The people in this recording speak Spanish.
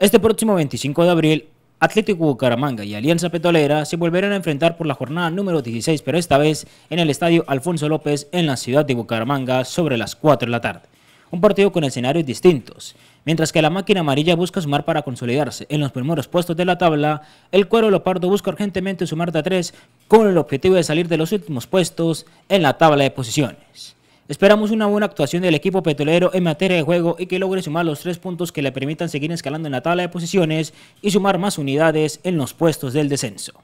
Este próximo 25 de abril, Atlético Bucaramanga y Alianza Petrolera se volverán a enfrentar por la jornada número 16, pero esta vez en el Estadio Alfonso López en la ciudad de Bucaramanga sobre las 4 de la tarde. Un partido con escenarios distintos. Mientras que la máquina amarilla busca sumar para consolidarse en los primeros puestos de la tabla, el cuero leopardo busca urgentemente sumar de a 3 con el objetivo de salir de los últimos puestos en la tabla de posiciones. Esperamos una buena actuación del equipo petrolero en materia de juego y que logre sumar los tres puntos que le permitan seguir escalando en la tabla de posiciones y sumar más unidades en los puestos del descenso.